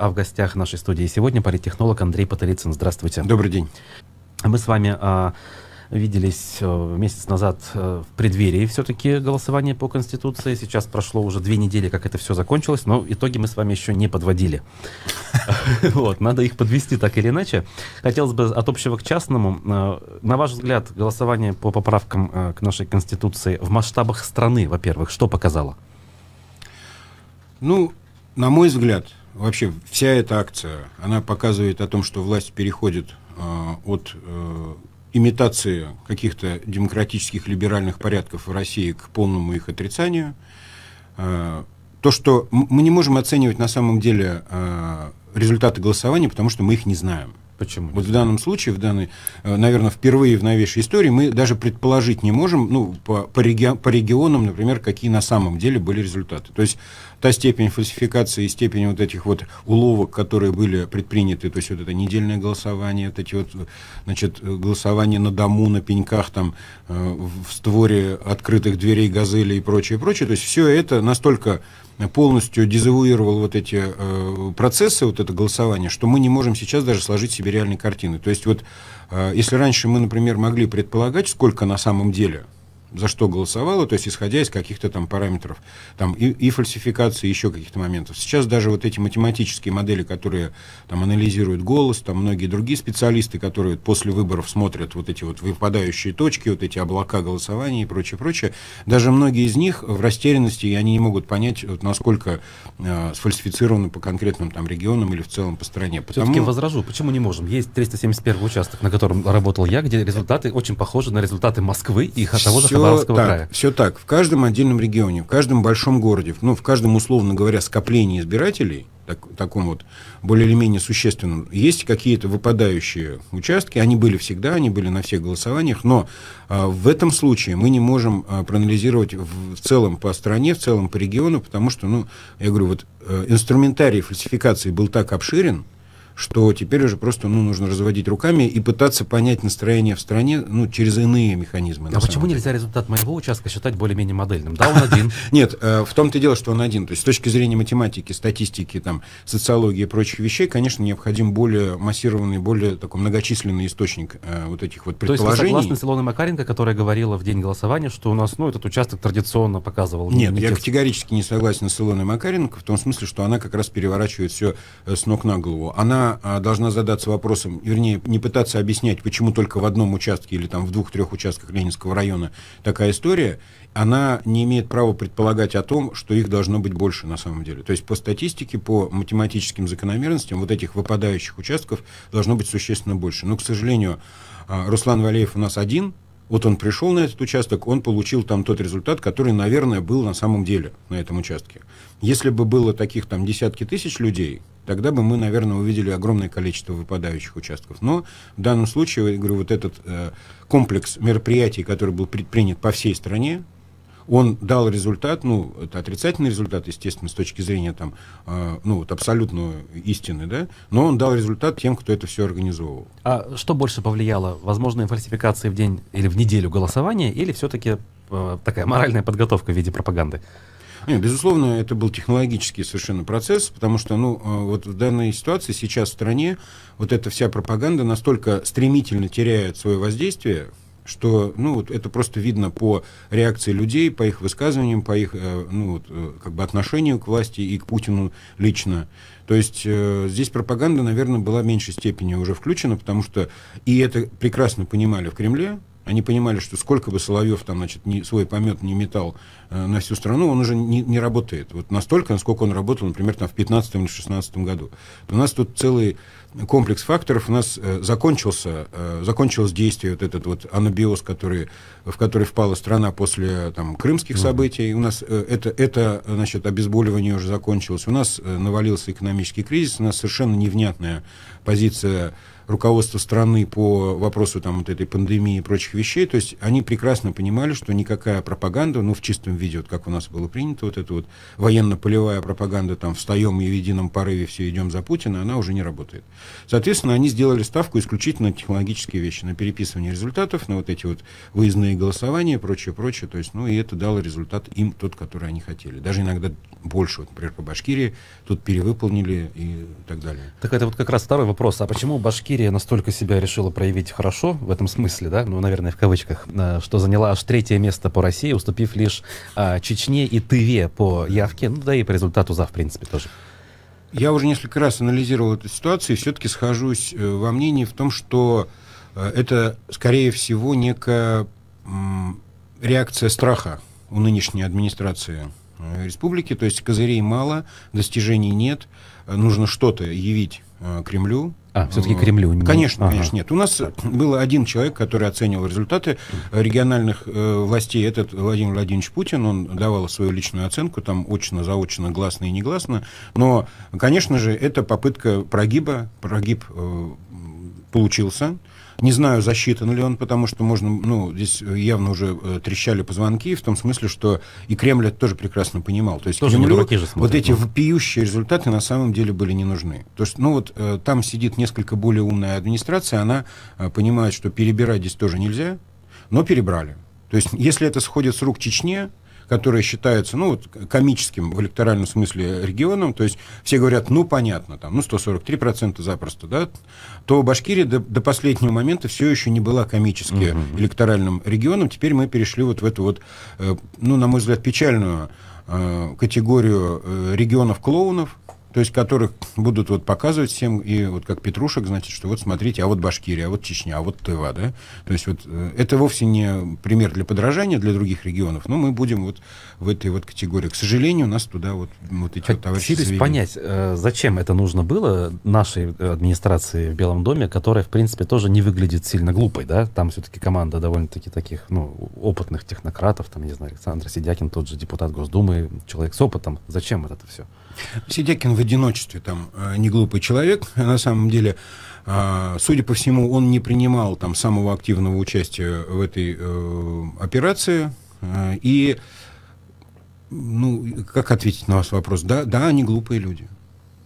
А в гостях нашей студии сегодня политтехнолог Андрей Потолицын. Здравствуйте. Добрый день. Мы с вами а, виделись а, месяц назад а, в преддверии все-таки голосования по Конституции. Сейчас прошло уже две недели, как это все закончилось, но итоги мы с вами еще не подводили. Вот, надо их подвести так или иначе. Хотелось бы от общего к частному. Э, на ваш взгляд, голосование по поправкам к нашей Конституции в масштабах страны, во-первых, что показало? Ну, на мой взгляд, вообще вся эта акция, она показывает о том, что власть переходит э, от э, имитации каких-то демократических либеральных порядков в России к полному их отрицанию. Э, то, что мы не можем оценивать на самом деле э, результаты голосования, потому что мы их не знаем. Почему? Вот в данном случае, в данной, э, наверное, впервые в новейшей истории мы даже предположить не можем, ну, по, по, реги, по регионам, например, какие на самом деле были результаты. То есть та степень фальсификации и степень вот этих вот уловок, которые были предприняты, то есть вот это недельное голосование, вот эти вот, значит, голосование на дому, на пеньках, там, э, в створе открытых дверей газели и прочее, прочее, то есть все это настолько полностью дезавуировал вот эти э, процессы, вот это голосование, что мы не можем сейчас даже сложить себе реальной картины. То есть вот э, если раньше мы, например, могли предполагать, сколько на самом деле за что голосовала, то есть исходя из каких-то там параметров, там и, и фальсификации, еще каких-то моментов. Сейчас даже вот эти математические модели, которые там анализируют голос, там многие другие специалисты, которые после выборов смотрят вот эти вот выпадающие точки, вот эти облака голосования и прочее, прочее, даже многие из них в растерянности, и они не могут понять, вот, насколько э, сфальсифицированы по конкретным там регионам или в целом по стране. Потому... Все-таки возражу, почему не можем? Есть 371 участок, на котором работал я, где результаты очень похожи на результаты Москвы и того же Белорусского так, края. Все так. В каждом отдельном регионе, в каждом большом городе, ну, в каждом, условно говоря, скоплении избирателей, так, таком вот более или менее существенном, есть какие-то выпадающие участки. Они были всегда, они были на всех голосованиях, но а, в этом случае мы не можем а, проанализировать в, в целом по стране, в целом по региону, потому что, ну, я говорю, вот а, инструментарий фальсификации был так обширен, что теперь уже просто ну, нужно разводить руками и пытаться понять настроение в стране ну, через иные механизмы. А почему деле. нельзя результат моего участка считать более-менее модельным? Да, он один. Нет, э, в том-то и дело, что он один. То есть с точки зрения математики, статистики, там, социологии и прочих вещей, конечно, необходим более массированный, более такой многочисленный источник э, вот этих вот предположений. То есть согласна согласны с Илоной Макаренко, которая говорила в день голосования, что у нас ну, этот участок традиционно показывал? Нет, я категорически не согласен с Илоной Макаренко в том смысле, что она как раз переворачивает все э, с ног на голову. Она а, должна задаться вопросом, вернее, не пытаться объяснять, почему только в одном участке или там в двух-трех участках Ленинского района такая история, она не имеет права предполагать о том, что их должно быть больше на самом деле. То есть по статистике, по математическим закономерностям вот этих выпадающих участков должно быть существенно больше. Но, к сожалению, а, Руслан Валеев у нас один, вот он пришел на этот участок, он получил там тот результат, который, наверное, был на самом деле на этом участке. Если бы было таких там десятки тысяч людей, тогда бы мы, наверное, увидели огромное количество выпадающих участков. Но в данном случае, я говорю, вот этот э, комплекс мероприятий, который был предпринят по всей стране, он дал результат, ну, это отрицательный результат, естественно, с точки зрения там, э, ну, вот абсолютной истины, да, но он дал результат тем, кто это все организовывал. А что больше повлияло? Возможные фальсификации в день или в неделю голосования или все-таки э, такая моральная подготовка в виде пропаганды? Нет, безусловно, это был технологический совершенно процесс, потому что, ну, э, вот в данной ситуации сейчас в стране вот эта вся пропаганда настолько стремительно теряет свое воздействие, что, ну, вот это просто видно по реакции людей, по их высказываниям, по их, э, ну, вот, э, как бы отношению к власти и к Путину лично. То есть э, здесь пропаганда, наверное, была в меньшей степени уже включена, потому что и это прекрасно понимали в Кремле, они понимали, что сколько бы Соловьев там, значит, не, свой помет не метал э, на всю страну, он уже не, не работает. Вот настолько, насколько он работал, например, там, в 15 или 16 году. У нас тут целый комплекс факторов. У нас э, закончился, э, закончилось действие вот этот вот анабиоз, который, в который впала страна после там, крымских mm-hmm. событий. У нас э, это, это, значит, обезболивание уже закончилось. У нас э, навалился экономический кризис. У нас совершенно невнятная позиция руководство страны по вопросу там, вот этой пандемии и прочих вещей, то есть они прекрасно понимали, что никакая пропаганда, ну, в чистом виде, вот как у нас было принято, вот эта вот военно-полевая пропаганда, там, встаем и в едином порыве все идем за Путина, она уже не работает. Соответственно, они сделали ставку исключительно на технологические вещи, на переписывание результатов, на вот эти вот выездные голосования и прочее, прочее, то есть, ну, и это дало результат им тот, который они хотели. Даже иногда больше, вот, например, по Башкирии, тут перевыполнили и так далее. Так это вот как раз второй вопрос, а почему Башкирия Сирия настолько себя решила проявить хорошо в этом смысле, да, ну, наверное, в кавычках, э, что заняла аж третье место по России, уступив лишь а, Чечне и Тыве по явке, ну да и по результату за, в принципе, тоже. Я уже несколько раз анализировал эту ситуацию и все-таки схожусь э, во мнении в том, что э, это, скорее всего, некая реакция страха у нынешней администрации республики, то есть козырей мало, достижений нет, нужно что-то явить Э, Кремлю. А, все-таки э, Кремлю. конечно, ага. конечно, нет. У нас был один человек, который оценивал результаты региональных э, властей. Этот Владимир Владимирович Путин, он давал свою личную оценку, там очно, заочно, гласно и негласно. Но, конечно же, это попытка прогиба, прогиб э, получился. Не знаю, засчитан ну, ли он, потому что можно, ну, здесь э, явно уже э, трещали позвонки, в том смысле, что и Кремль это тоже прекрасно понимал. То есть тоже Кремлю же смотрят, вот эти ну. вопиющие результаты на самом деле были не нужны. То есть, ну вот э, там сидит несколько более умная администрация, она э, понимает, что перебирать здесь тоже нельзя, но перебрали. То есть, если это сходит с рук Чечне, которое считается, ну, вот, комическим в электоральном смысле регионом, то есть все говорят, ну, понятно, там, ну, 143% запросто, да, то Башкирия до, до последнего момента все еще не была комически угу. электоральным регионом. Теперь мы перешли вот в эту вот, э, ну, на мой взгляд, печальную э, категорию э, регионов клоунов, то есть которых будут вот показывать всем, и вот как Петрушек, значит, что вот смотрите, а вот Башкирия, а вот Чечня, а вот Тыва, да? То есть вот э, это вовсе не пример для подражания для других регионов, но мы будем вот в этой вот категории. К сожалению, у нас туда вот, вот эти вот товарищи... Хотелось понять, э, зачем это нужно было нашей э, администрации в Белом доме, которая, в принципе, тоже не выглядит сильно глупой, да? Там все-таки команда довольно-таки таких, ну, опытных технократов, там, не знаю, Александр Сидякин, тот же депутат Госдумы, человек с опытом. Зачем это все? Сидякин в одиночестве там э, не глупый человек. На самом деле, а, судя по всему, он не принимал там самого активного участия в этой э, операции. Э, и, ну, как ответить на вас вопрос? Да, да, они глупые люди.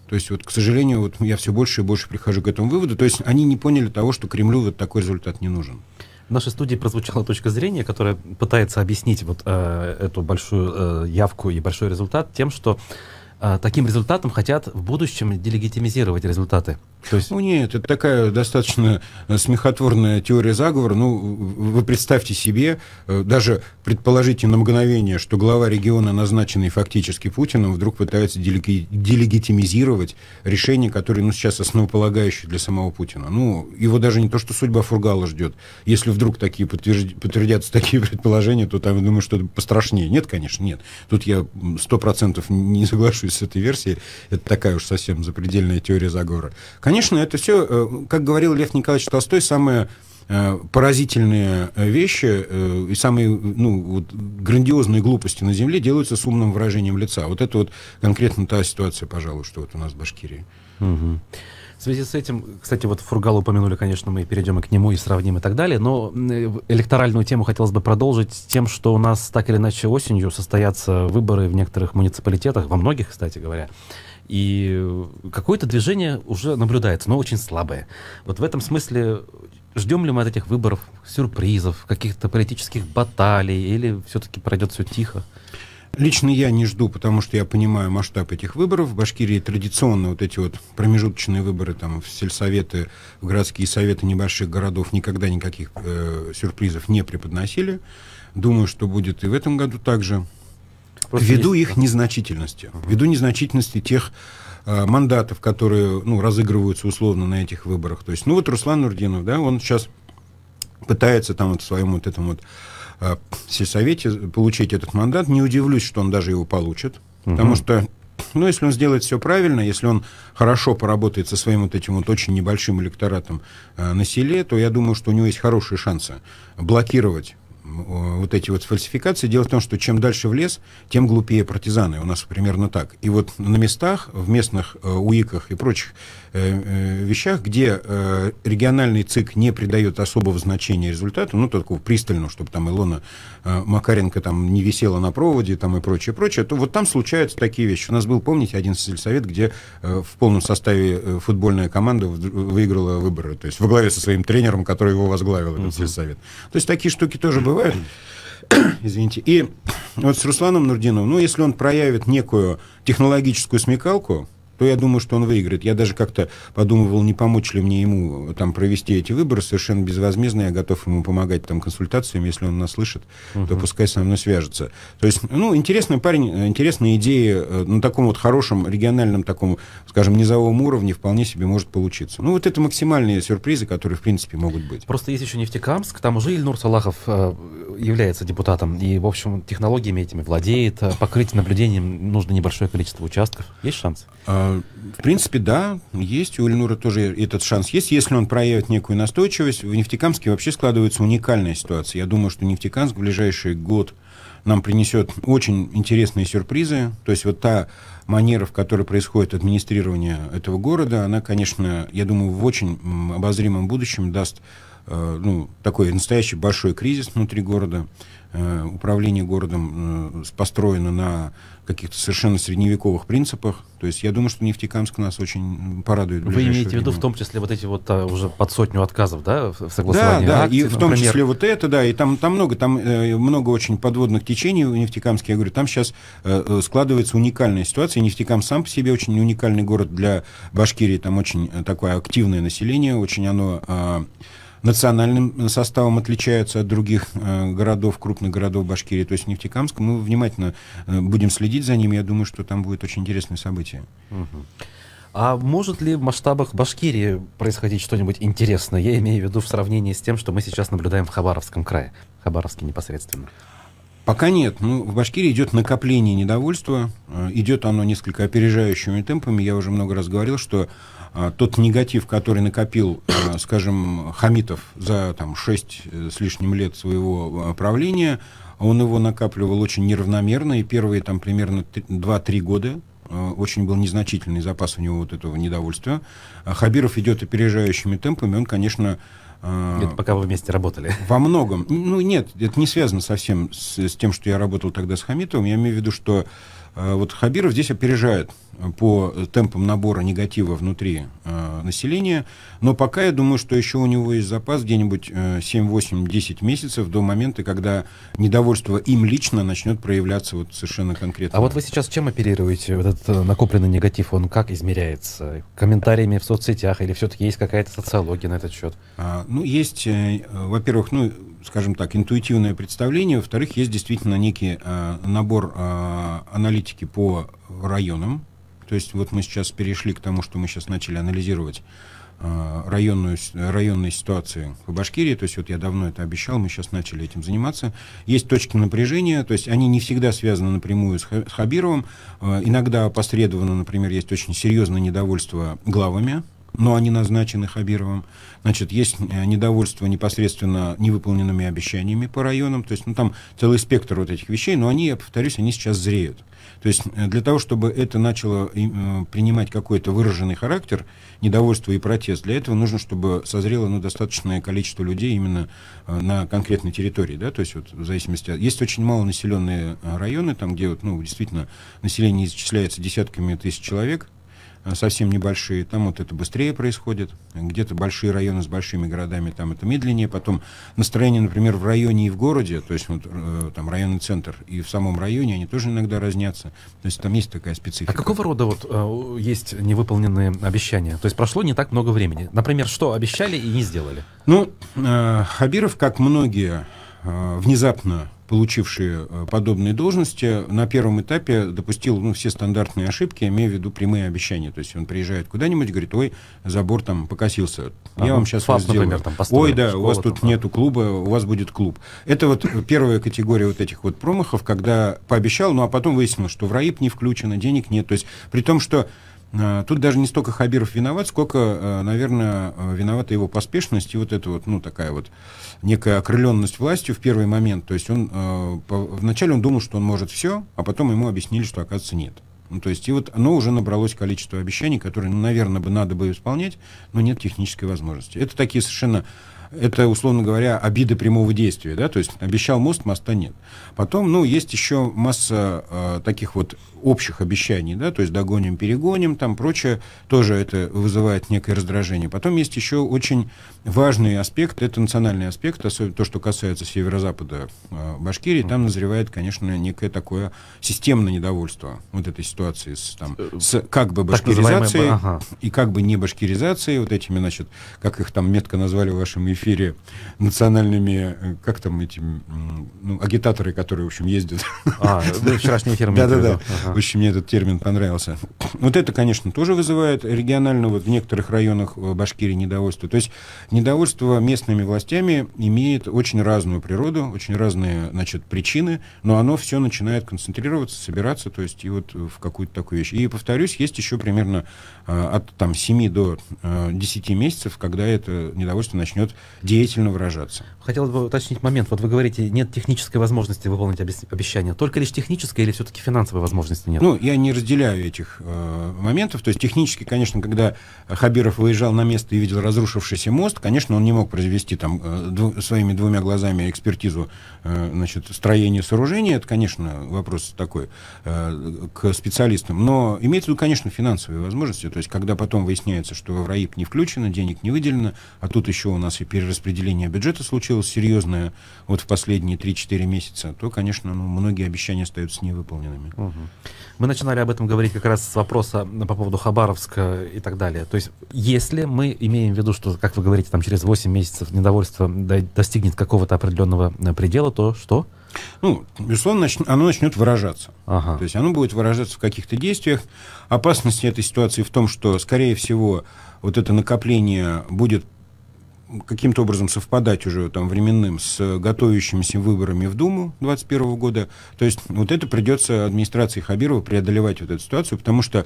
То есть, вот, к сожалению, вот я все больше и больше прихожу к этому выводу. То есть, они не поняли того, что Кремлю вот такой результат не нужен. В нашей студии прозвучала точка зрения, которая пытается объяснить вот э, эту большую э, явку и большой результат тем, что а, таким результатом хотят в будущем делегитимизировать результаты то есть... Ну нет, это такая достаточно э, смехотворная теория заговора. Ну, вы представьте себе, э, даже предположите на мгновение, что глава региона, назначенный фактически Путиным, вдруг пытается делеги... делегитимизировать решение, которое ну, сейчас основополагающее для самого Путина. Ну, его даже не то, что судьба Фургала ждет. Если вдруг такие подтверж... подтвердятся такие предположения, то там, я думаю, что это пострашнее. Нет, конечно, нет. Тут я сто процентов не соглашусь с этой версией. Это такая уж совсем запредельная теория заговора. Конечно, Конечно, это все, э, как говорил Лев Николаевич Толстой, самое э, поразительные э, вещи и самые ну, вот, грандиозные глупости на Земле делаются с умным выражением лица. Вот это вот конкретно та ситуация, пожалуй, что вот у нас в Башкирии. Угу. В связи с этим, кстати, вот Фургал упомянули, конечно, мы перейдем и к нему и сравним и так далее, но электоральную тему хотелось бы продолжить тем, что у нас так или иначе осенью состоятся выборы в некоторых муниципалитетах, во многих, кстати говоря. И какое-то движение уже наблюдается, но очень слабое. Вот в этом смысле ждем ли мы от этих выборов сюрпризов, каких-то политических баталий, или все-таки пройдет все тихо? Лично я не жду, потому что я понимаю масштаб этих выборов. В Башкирии традиционно вот эти вот промежуточные выборы там, в сельсоветы, в городские советы небольших городов никогда никаких э, сюрпризов не преподносили. Думаю, что будет и в этом году также. Просто ввиду есть... их незначительности, угу. ввиду незначительности тех э, мандатов, которые ну, разыгрываются условно на этих выборах. То есть, ну вот Руслан Нурдинов, да, он сейчас пытается там вот в своем вот этом вот э, сельсовете получить этот мандат. Не удивлюсь, что он даже его получит, угу. потому что ну, если он сделает все правильно, если он хорошо поработает со своим вот этим вот очень небольшим электоратом э, на селе, то я думаю, что у него есть хорошие шансы блокировать Э, вот эти вот фальсификации. Дело в том, что чем дальше в лес, тем глупее партизаны. У нас примерно так. И вот на местах, в местных э, УИКах и прочих Э, э, вещах, где э, региональный ЦИК не придает особого значения результату, ну, такого пристального, чтобы там Илона Макаренко там не висела на проводе там и прочее, прочее, то вот там случаются такие вещи. У нас был, помните, один сельсовет, где в полном составе футбольная команда выиграла выборы, то есть во главе со своим тренером, который его возглавил, этот uh-huh. сельсовет. То есть такие штуки тоже бывают. Извините. И вот с Русланом Нурдиновым, ну, если он проявит некую технологическую смекалку, то я думаю, что он выиграет. Я даже как-то подумывал, не помочь ли мне ему э, там провести эти выборы совершенно безвозмездно. Я готов ему помогать там консультациями, если он нас слышит, угу. то пускай со мной свяжется. То есть, ну, интересный парень, э, интересные идеи э, на таком вот хорошем региональном таком, скажем, низовом уровне вполне себе может получиться. Ну, вот это максимальные сюрпризы, которые, в принципе, могут быть. Просто есть еще Нефтекамск, там уже Ильнур Салахов э, является депутатом, и, в общем, технологиями этими владеет, покрыть наблюдением нужно небольшое количество участков. Есть шанс? А, в принципе, да, есть. У Ильнура тоже этот шанс есть. Если он проявит некую настойчивость, в Нефтекамске вообще складывается уникальная ситуация. Я думаю, что Нефтекамск в ближайший год нам принесет очень интересные сюрпризы. То есть вот та манера, в которой происходит администрирование этого города, она, конечно, я думаю, в очень обозримом будущем даст Э, ну, такой настоящий большой кризис внутри города. Э, управление городом э, построено на каких-то совершенно средневековых принципах. То есть я думаю, что Нефтекамск нас очень порадует. Вы имеете в виду в том числе вот эти вот а, уже под сотню отказов, да, в согласовании? Да, да, акций, и в том например... числе вот это, да, и там, там много, там много очень подводных течений в Нефтекамске. Я говорю, там сейчас складывается уникальная ситуация. Нефтекамск сам по себе очень уникальный город для Башкирии. Там очень такое активное население, очень оно... А, национальным составом отличаются от других э, городов, крупных городов Башкирии, то есть Нефтекамск. Мы внимательно э, будем следить за ним. Я думаю, что там будет очень интересное событие. А может ли в масштабах Башкирии происходить что-нибудь интересное? Я имею в виду в сравнении с тем, что мы сейчас наблюдаем в Хабаровском крае, Хабаровске непосредственно. Пока нет. Ну, в Башкирии идет накопление недовольства. Э, идет оно несколько опережающими темпами. Я уже много раз говорил, что а, тот негатив, который накопил, а, скажем, Хамитов за там, 6 э, с лишним лет своего а, правления, он его накапливал очень неравномерно, и первые там примерно 2-3 года очень был незначительный запас у него вот этого недовольства. Хабиров идет опережающими темпами, он, конечно... Это пока вы вместе работали. Во многом. Ну, нет, это не связано совсем с, с тем, что я работал тогда с Хамитовым. Я имею в виду, что а, вот Хабиров здесь опережает э, по темпам набора негатива внутри э, населения, но пока я думаю, что еще у него есть запас где-нибудь э, 7, 8, 10 месяцев до момента, когда недовольство им лично начнет проявляться вот совершенно конкретно. А вот вы сейчас чем оперируете? Вот этот э, накопленный негатив, он как измеряется? Комментариями в соцсетях или все-таки есть какая-то социология на этот счет? А, ну, есть, э, во-первых, ну, скажем так, интуитивное представление. Во-вторых, есть действительно некий э, набор э, аналитики по районам. То есть вот мы сейчас перешли к тому, что мы сейчас начали анализировать э, районную, районные ситуации в Башкирии. То есть вот я давно это обещал, мы сейчас начали этим заниматься. Есть точки напряжения, то есть они не всегда связаны напрямую с Хабировым. Э, иногда опосредованно, например, есть очень серьезное недовольство главами но они назначены Хабировым. Значит, есть э, недовольство непосредственно невыполненными обещаниями по районам. То есть, ну, там целый спектр вот этих вещей, но они, я повторюсь, они сейчас зреют. То есть э, для того, чтобы это начало э, принимать какой-то выраженный характер, недовольство и протест, для этого нужно, чтобы созрело ну, достаточное количество людей именно на конкретной территории. Да? То есть вот, в зависимости от... Есть очень малонаселенные районы, там, где вот, ну, действительно население исчисляется десятками тысяч человек, а, совсем небольшие, там вот это быстрее происходит, где-то большие районы с большими городами, там это медленнее, потом настроение, например, в районе и в городе, то есть вот, э, там районный центр и в самом районе, они тоже иногда разнятся, то есть там есть такая специфика. А какого рода вот э, есть невыполненные обещания? То есть прошло не так много времени. Например, что обещали и не сделали? Ну, э, Хабиров, как многие Э, внезапно получившие э, подобные должности, на первом этапе допустил ну, все стандартные ошибки, имея в виду прямые обещания. То есть он приезжает куда-нибудь, говорит, ой, забор там покосился, я а, вам сейчас ФАП, сделаю. Например, там ой, да, у вас тут там, нету клуба, у вас будет клуб. Это вот первая категория вот этих вот промахов, когда пообещал, ну а потом выяснилось, что в РАИП не включено, денег нет. То есть при том, что Э, тут даже не столько Хабиров виноват, сколько, э, наверное, э, виновата его поспешность и вот эта вот, ну, такая вот некая окрыленность властью в первый момент. То есть он, вначале он думал, что он может все, а потом ему объяснили, что, оказывается, нет. Ну, то есть, и вот оно уже набралось количество обещаний, которые, ну, наверное, бы надо бы исполнять, но нет технической возможности. Это такие совершенно это, условно говоря, обиды прямого действия, да, то есть обещал мост, моста нет. Потом, ну, есть еще масса э, таких вот общих обещаний, да, то есть догоним, перегоним, там прочее, тоже это вызывает некое раздражение. Потом есть еще очень важный аспект, это национальный аспект, особенно то, что касается северо-запада э, Башкирии, там назревает, конечно, некое такое системное недовольство вот этой ситуации с, там, э, с как бы башкиризацией ага. и как бы не башкиризацией, вот этими, значит, как их там метко назвали в вашем эфире, национальными, э, как там эти, ну, агитаторы, которые, в общем, ездят. А, ну, вчерашний эфир. Да-да-да. Очень мне этот термин понравился. Вот это, конечно, тоже вызывает регионально вот в некоторых районах э, Башкирии недовольство. То есть недовольство местными властями имеет очень разную природу, очень разные, значит, причины, но оно все начинает концентрироваться, собираться, то есть и вот в какую-то такую вещь. И, повторюсь, есть еще примерно э, от там 7 до 10 э, месяцев, когда это недовольство начнет деятельно выражаться. Хотел бы уточнить момент. Вот вы говорите, нет технической возможности выполнить обещание. Только лишь техническая или все-таки финансовая возможность? просто нет. Ну, я не разделяю этих э, моментов. То есть технически, конечно, когда Хабиров выезжал на место и видел разрушившийся мост, конечно, он не мог произвести там э, дв- своими двумя глазами экспертизу э, значит, строения сооружения. Это, конечно, вопрос такой э, к специалистам. Но имеется в виду, конечно, финансовые возможности. То есть когда потом выясняется, что в РАИП не включено, денег не выделено, а тут еще у нас и перераспределение бюджета случилось серьезное вот в последние 3-4 месяца, то, конечно, ну, многие обещания остаются невыполненными. Угу. Мы начинали об этом говорить как раз с вопроса по поводу Хабаровска и так далее. То есть, если мы имеем в виду, что, как вы говорите, там через 8 месяцев недовольство достигнет какого-то определенного э, предела, то что? Ну, безусловно, оно начнет выражаться. Ага. То есть оно будет выражаться в каких-то действиях. Опасность этой ситуации в том, что, скорее всего, вот это накопление будет каким-то образом совпадать уже там временным с готовящимися выборами в Думу 2021 года. То есть вот это придется администрации Хабирова преодолевать вот эту ситуацию, потому что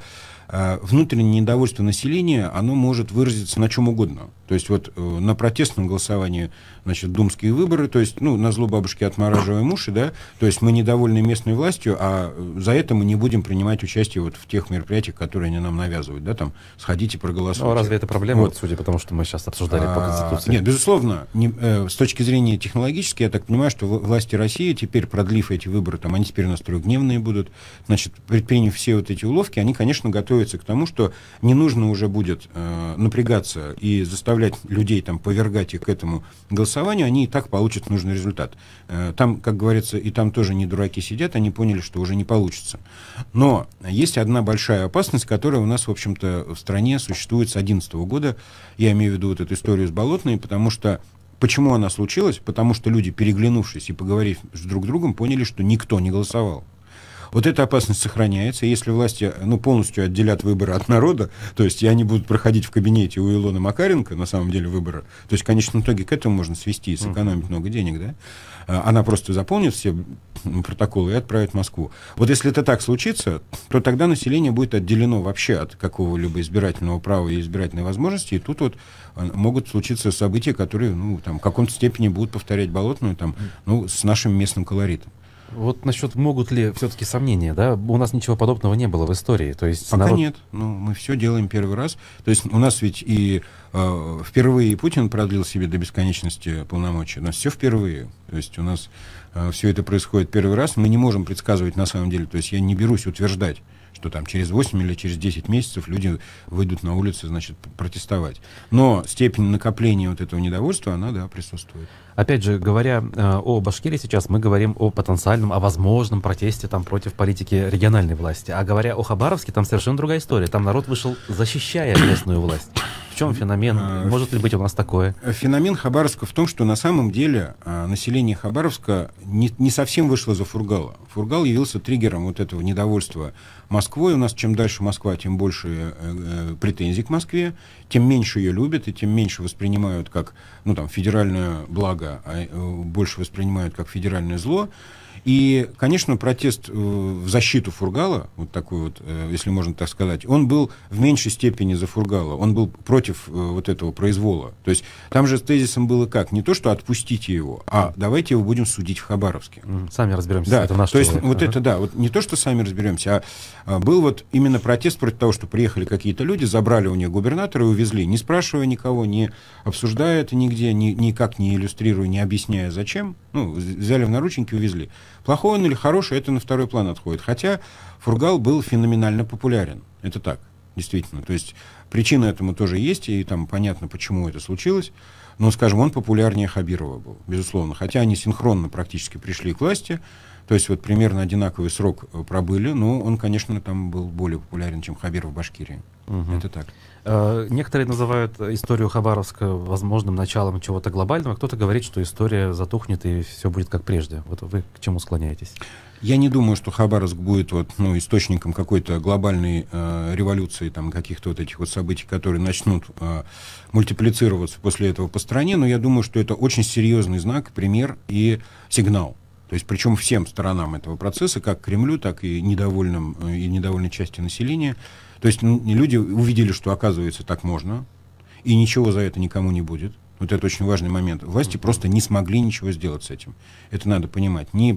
Э, внутреннее недовольство населения, оно может выразиться на чем угодно. То есть вот э, на протестном голосовании, значит, думские выборы, то есть, ну, на зло бабушки отмораживаем уши, да, то есть мы недовольны местной властью, а э, за это мы не будем принимать участие вот в тех мероприятиях, которые они нам навязывают, да, там, сходите проголосовать. Ну, а разве это проблема, вот. судя по тому, что мы сейчас обсуждали а, по Конституции? Нет, безусловно, не, э, с точки зрения технологически, я так понимаю, что власти России теперь, продлив эти выборы, там, они теперь у нас трехдневные будут, значит, предприняв все вот эти уловки, они, конечно, готовы строится к тому, что не нужно уже будет э, напрягаться и заставлять людей там повергать их к этому голосованию, они и так получат нужный результат. Э, там, как говорится, и там тоже не дураки сидят, они поняли, что уже не получится. Но есть одна большая опасность, которая у нас, в общем-то, в стране существует с 2011 года. Я имею в виду вот эту историю с Болотной, потому что Почему она случилась? Потому что люди, переглянувшись и поговорив с друг другом, поняли, что никто не голосовал. Вот эта опасность сохраняется. Если власти ну, полностью отделят выборы от народа, то есть и они будут проходить в кабинете у Илона Макаренко, на самом деле, выборы, то есть в конечном итоге к этому можно свести и сэкономить uh-huh. много денег, да? А, она просто заполнит все протоколы и отправит в Москву. Вот если это так случится, то тогда население будет отделено вообще от какого-либо избирательного права и избирательной возможности, и тут вот а, могут случиться события, которые, ну, там, в каком-то степени будут повторять болотную, там, ну, с нашим местным колоритом. Вот насчет могут ли все-таки сомнения, да? У нас ничего подобного не было в истории. То есть Пока народ... нет. Ну, мы все делаем первый раз. То есть у нас ведь и э, впервые Путин продлил себе до бесконечности полномочия. У нас все впервые. То есть у нас э, все это происходит первый раз. Мы не можем предсказывать на самом деле. То есть я не берусь утверждать что там через 8 или через 10 месяцев люди выйдут на улицы, значит, протестовать. Но степень накопления вот этого недовольства, она, да, присутствует. Опять же, говоря э, о Башкирии сейчас, мы говорим о потенциальном, о возможном протесте там против политики региональной власти. А говоря о Хабаровске, там совершенно другая история. Там народ вышел, защищая местную власть чем феномен? А, Может ли быть у нас такое? Феномен Хабаровска в том, что на самом деле а, население Хабаровска не, не совсем вышло за Фургала. Фургал явился триггером вот этого недовольства Москвой. У нас чем дальше Москва, тем больше э, э претензий к Москве, тем меньше ее любят и тем меньше воспринимают как ну, там, федеральное благо, а э, больше воспринимают как федеральное зло. И, конечно, протест э, в защиту Фургала, вот такой вот, э, если можно так сказать, он был в меньшей степени за Фургала, он был против э, вот этого произвола. То есть там же с тезисом было как? Не то, что отпустите его, а давайте его будем судить в Хабаровске. Сами разберемся. Да, это наш то есть человек. вот ага. это, да, вот не то, что сами разберемся, а, а был вот именно протест против того, что приехали какие-то люди, забрали у них губернатора и увезли, не спрашивая никого, не обсуждая это нигде, ни, никак не иллюстрируя, не объясняя зачем, ну, взяли в наручники, увезли. Плохой он или хороший, это на второй план отходит. Хотя Фургал был феноменально популярен. Это так, действительно. То есть причина этому тоже есть, и там понятно, почему это случилось. Но, ну, скажем, он популярнее Хабирова был, безусловно. Хотя они синхронно практически пришли к власти. То есть вот примерно одинаковый срок э, пробыли, но ну, он, конечно, там был более популярен, чем Хабиров в Башкирии. Угу. Это так. Э, некоторые называют историю Хабаровска возможным началом чего-то глобального, кто-то говорит, что история затухнет и все будет как прежде. Вот вы к чему склоняетесь? Я не думаю, что Хабаровск будет вот, ну, источником какой-то глобальной э, революции, там, каких-то вот этих вот событий, которые начнут э, мультиплицироваться после этого по стране, но я думаю, что это очень серьезный знак, пример и сигнал. То есть причем всем сторонам этого процесса, как Кремлю, так и недовольным э, и недовольной части населения. То есть люди увидели, что оказывается так можно, и ничего за это никому не будет. Вот это очень важный момент. Власти просто не смогли ничего сделать с этим. Это надо понимать. Ни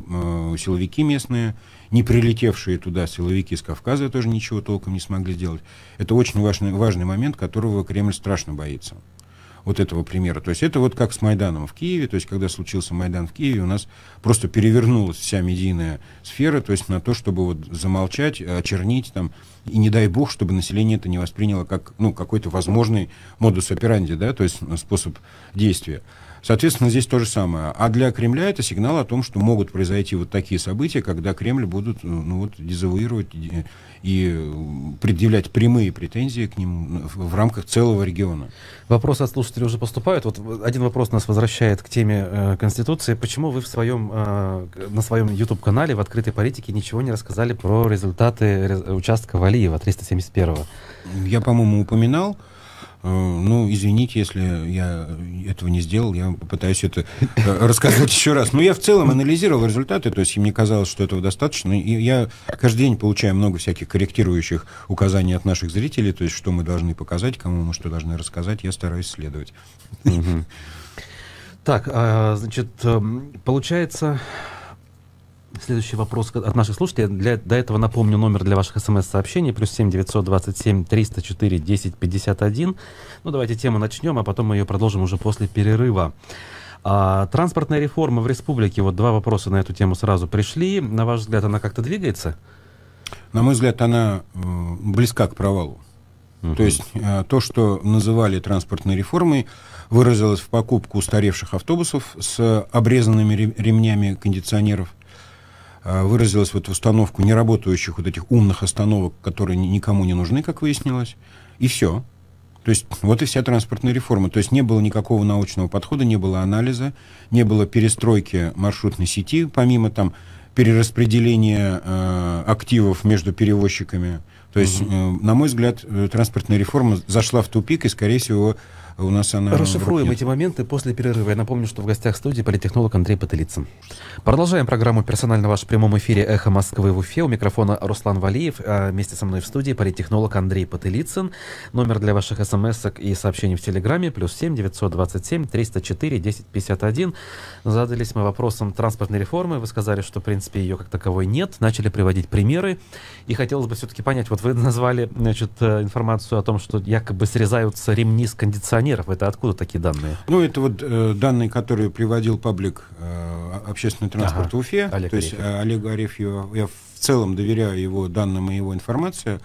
э, силовики местные, ни прилетевшие туда силовики из Кавказа тоже ничего толком не смогли сделать. Это очень важный, важный момент, которого Кремль страшно боится вот этого примера. То есть это вот как с Майданом в Киеве, то есть когда случился Майдан в Киеве, у нас просто перевернулась вся медийная сфера, то есть на то, чтобы вот замолчать, очернить там, и не дай бог, чтобы население это не восприняло как, ну, какой-то возможный модус операнди, да, то есть ну, способ действия. Соответственно, здесь то же самое. А для Кремля это сигнал о том, что могут произойти вот такие события, когда Кремль будут э, ну, вот, дезавуировать и, э, предъявлять прямые претензии к ним в рамках целого региона. Вопросы от слушателей уже поступают. Вот один вопрос нас возвращает к теме э, Конституции. Почему вы в своем, э, на своем YouTube-канале в «Открытой политике» ничего не рассказали про результаты участка Валиева 371-го? Я, по-моему, упоминал. Э, ну, извините, если я этого не сделал, я попытаюсь это э, рассказать еще раз. Но я в целом анализировал результаты, то есть мне казалось, что этого достаточно. И я каждый день получаю много всяких корректирующих указаний от наших зрителей, то есть что мы должны показать, кому мы что должны рассказать, я стараюсь следовать. Так, а, значит, эм, получается, Следующий вопрос от наших слушателей. Для, до этого напомню номер для ваших смс-сообщений. Плюс 7 927 304 10 51. Ну, давайте тему начнем, а потом мы ее продолжим уже после перерыва. А, транспортная реформа в республике. Вот два вопроса на эту тему сразу пришли. На ваш взгляд, она как-то двигается? На мой взгляд, она э, близка к провалу. Uh-huh. То есть э, то, что называли транспортной реформой, выразилось в покупку устаревших автобусов с обрезанными ремнями кондиционеров – Э, выразилась вот в установку неработающих вот этих умных остановок, которые никому не нужны, как выяснилось, и все. То есть вот и вся транспортная реформа. То есть не было никакого научного подхода, не было анализа, не было перестройки маршрутной сети, помимо там перераспределения э, активов между перевозчиками. То есть, угу. э, на мой взгляд, э, транспортная реформа зашла в тупик и, скорее всего, у нас она Расшифруем эти моменты после перерыва. Я напомню, что в гостях студии политехнолог Андрей Потылицын. Продолжаем программу «Персонально ваш» в прямом эфире «Эхо Москвы» в Уфе. У микрофона Руслан Валиев. А вместе со мной в студии политехнолог Андрей Потылицын. Номер для ваших смс и сообщений в Телеграме плюс 7 927 304 1051. Задались мы вопросом транспортной реформы. Вы сказали, что, в принципе, ее как таковой нет. Начали приводить примеры. И хотелось бы все-таки понять, вот вы назвали значит, э, информацию о том, что якобы срезаются ремни с кондиционера пенсионеров. Это откуда такие данные? Ну, это вот э, данные, которые приводил паблик э, общественного транспорта ага. Уфе. Олег то Арефьев. есть э, Олег Арефьев. Я в целом доверяю его данным и его информации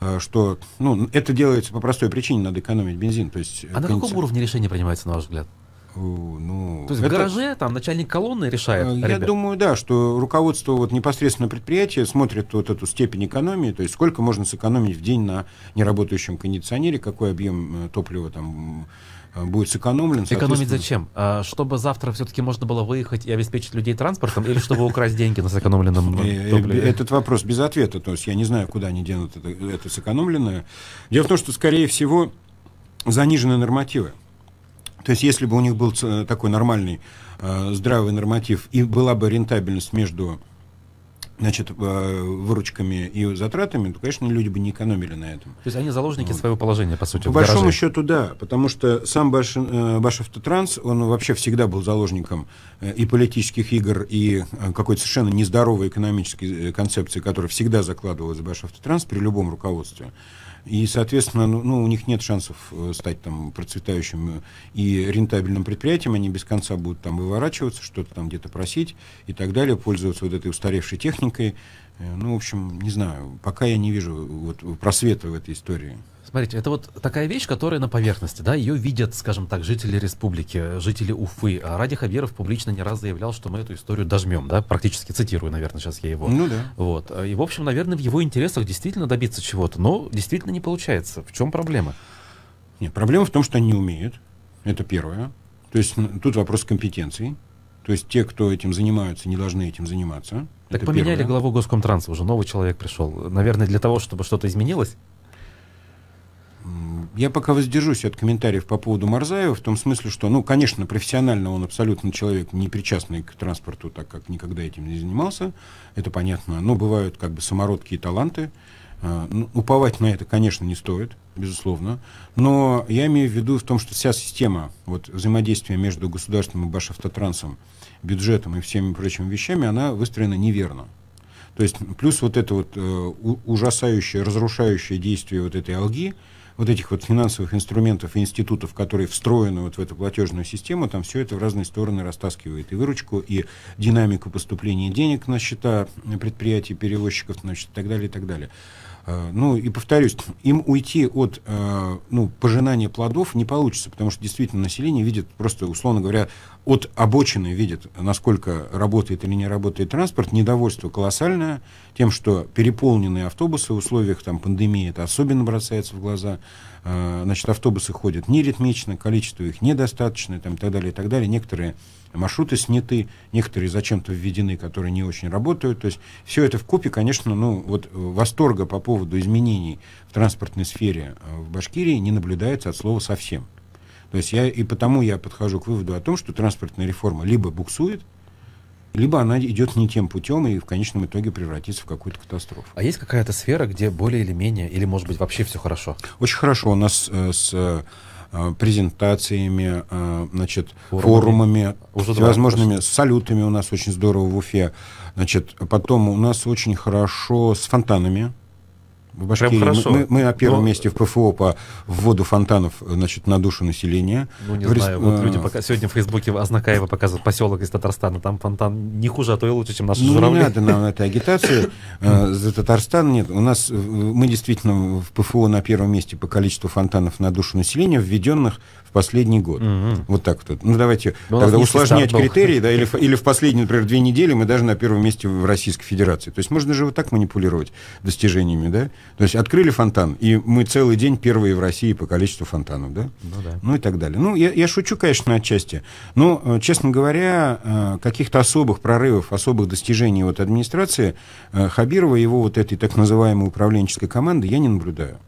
э, что ну, это делается по простой причине, надо экономить бензин. То есть, э, а на каком уровне решение принимается, на ваш взгляд? Ну, То есть это... в гараже там начальник колонны решает? Э, я ребят? думаю, да, что руководство вот непосредственно предприятия смотрит вот эту степень экономии, то есть сколько можно сэкономить в день на неработающем кондиционере, какой объем э, топлива там э, будет сэкономлен. Экономить зачем? А чтобы завтра все-таки можно было выехать и обеспечить людей транспортом, или чтобы украсть деньги на сэкономленном топливе? Этот вопрос без ответа. То есть я не знаю, куда они денут это, сэкономленное. Дело в том, что, скорее всего, заниженные нормативы. То есть, если бы у них был э, такой нормальный, э, здравый норматив, и была бы рентабельность между значит, э, выручками и затратами, то, конечно, люди бы не экономили на этом. То есть они заложники вот. своего положения, по сути, По большому гараже. счету, да, потому что сам Баш, Баш Автотранс, он вообще всегда был заложником и политических игр, и какой-то совершенно нездоровой экономической концепции, которая всегда закладывалась в Баш Автотранс при любом руководстве. И, соответственно, ну, ну, у них нет шансов э, стать там процветающим э, и рентабельным предприятием. Они без конца будут там выворачиваться, что-то там где-то просить и так далее, пользоваться вот этой устаревшей техникой. Э, ну, в общем, не знаю, пока я не вижу вот, просвета в этой истории. Смотрите, это вот такая вещь, которая на поверхности, да, ее видят, скажем так, жители республики, жители Уфы. Ради Хаверов публично не раз заявлял, что мы эту историю дожмем, да, практически цитирую, наверное, сейчас я его. Ну да. Вот. И, в общем, наверное, в его интересах действительно добиться чего-то, но действительно не получается. В чем проблема? Нет, проблема в том, что они не умеют. Это первое. То есть тут вопрос компетенции. То есть те, кто этим занимаются, не должны этим заниматься. Так это поменяли первое. главу Госкомтранса уже, новый человек пришел. Наверное, для того, чтобы что-то изменилось? Я пока воздержусь от комментариев по поводу Марзаева, в том смысле, что, ну, конечно, профессионально он абсолютно человек, не причастный к транспорту, так как никогда этим не занимался, это понятно, но бывают как бы самородки и таланты, а, ну, уповать на это, конечно, не стоит, безусловно, но я имею в виду в том, что вся система вот, взаимодействия между государственным и Башавтотрансом, бюджетом и всеми прочими вещами, она выстроена неверно. То есть плюс вот это вот э, ужасающее, разрушающее действие вот этой алги – вот этих вот финансовых инструментов и институтов, которые встроены вот в эту платежную систему, там все это в разные стороны растаскивает и выручку, и динамику поступления денег на счета предприятий, перевозчиков, значит, и так далее, и так далее. Э, ну и повторюсь, им уйти от э, ну, пожинания плодов не получится, потому что действительно население видит, просто условно говоря, от обочины видит, насколько работает или не работает транспорт, недовольство колоссальное тем, что переполненные автобусы в условиях там, пандемии, это особенно бросается в глаза, Э, значит, автобусы ходят неритмично, количество их недостаточно, там, и так далее, и так далее. Некоторые маршруты сняты, некоторые зачем-то введены, которые не очень работают. То есть все это в купе, конечно, ну, вот э, восторга по поводу изменений в транспортной сфере э, в Башкирии не наблюдается от слова совсем. То есть я и потому я подхожу к выводу о том, что транспортная реформа либо буксует, либо она идет не тем путем и в конечном итоге превратится в какую-то катастрофу. А есть какая-то сфера, где более или менее, или, может быть, вообще все хорошо? Очень хорошо. У нас э, с э, презентациями, э, значит, форумами, форумами Уже всевозможными просто. салютами у нас очень здорово в Уфе. Значит, потом у нас очень хорошо с фонтанами в Башкирии. Прям хорошо. Мы, мы на первом Но... месте в ПФО по вводу фонтанов значит, на душу населения. Ну, не в знаю. Вот э, люди пока... сегодня в Фейсбуке Азнакаева показывают поселок из Татарстана. Там фонтан не хуже, а то и лучше, чем наши ну, журавли. Не надо нам этой агитации э, за Татарстан. Нет, у нас э, мы действительно в ПФО на первом месте по количеству фонтанов на душу населения, введенных в последний год. Угу. Вот так вот. Ну, давайте Но ну, тогда усложнять критерии, да, или, или в последние, например, две недели мы даже на первом месте в Российской Федерации. То есть можно же вот так манипулировать достижениями, да? То есть открыли фонтан, и мы целый день первые в России по количеству фонтанов, да? Ну, да. ну и так далее. Ну, я, я шучу, конечно, отчасти. Но, э, честно говоря, э, каких-то особых прорывов, особых достижений вот администрации э, Хабирова его вот этой так называемой управленческой команды я не наблюдаю.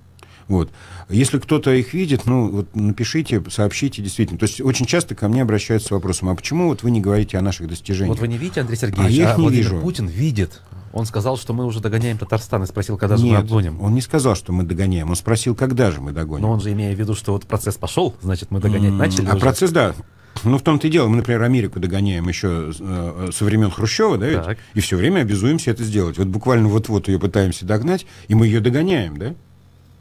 Вот. Если кто-то их видит, ну, вот напишите, сообщите действительно. То есть очень часто ко мне обращаются с вопросом, а почему вот вы не говорите о наших достижениях? Вот вы не видите, Андрей Сергеевич, а, а Владимир вижу. Путин видит он сказал, что мы уже догоняем Татарстан, и спросил, когда же Нет, мы догоним. он не сказал, что мы догоняем, он спросил, когда же мы догоним. Но он же, имея в виду, что вот процесс пошел, значит, мы догонять mm, начали А уже. процесс, да, ну, в том-то и дело, мы, например, Америку догоняем еще э, со времен Хрущева, да, ведь? и все время обязуемся это сделать. Вот буквально вот-вот ее пытаемся догнать, и мы ее догоняем, да?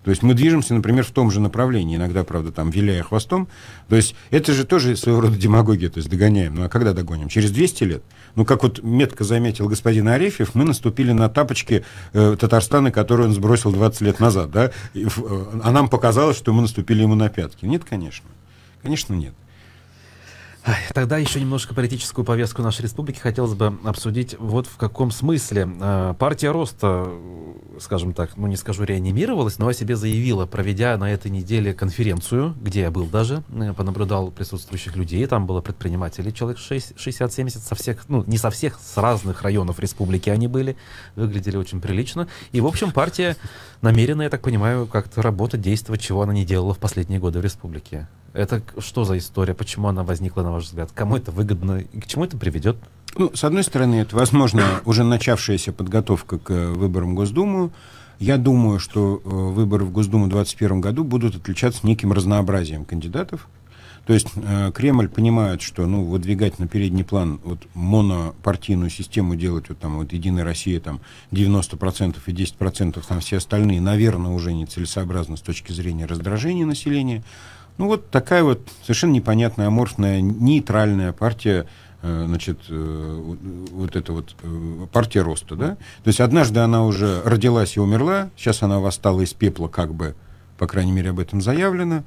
То есть мы движемся, например, в том же направлении, иногда, правда, там, виляя хвостом. То есть это же тоже своего рода демагогия, то есть догоняем. Ну а когда догоним? Через 200 лет? Ну, как вот метко заметил господин Арефьев, мы наступили на тапочки э, Татарстана, которые он сбросил 20 лет назад, да? И, э, а нам показалось, что мы наступили ему на пятки. Нет, конечно. Конечно, нет. Тогда еще немножко политическую повестку нашей республики хотелось бы обсудить вот в каком смысле. Э, партия Роста, скажем так, ну не скажу реанимировалась, но о себе заявила, проведя на этой неделе конференцию, где я был даже, э, понаблюдал присутствующих людей, там было предприниматели, человек 60-70 со всех, ну не со всех, с разных районов республики они были, выглядели очень прилично. И в общем партия намерена, я так понимаю, как-то работать, действовать, чего она не делала в последние годы в республике. Это что за история? Почему она возникла, на ваш взгляд? Кому это выгодно и к чему это приведет? Ну, с одной стороны, это, возможно, уже начавшаяся подготовка к э, выборам Госдуму. Я думаю, что э, выборы в Госдуму в 2021 году будут отличаться неким разнообразием кандидатов. То есть э, Кремль понимает, что ну, выдвигать на передний план вот, монопартийную систему, делать вот, там, вот, «Единая Россия» там, 90% и 10% там, все остальные, наверное, уже нецелесообразно с точки зрения раздражения населения. Ну вот такая вот совершенно непонятная, аморфная, нейтральная партия, э, значит, э, вот эта вот э, партия роста, да? То есть однажды она уже родилась и умерла, сейчас она восстала из пепла как бы, по крайней мере, об этом заявлено.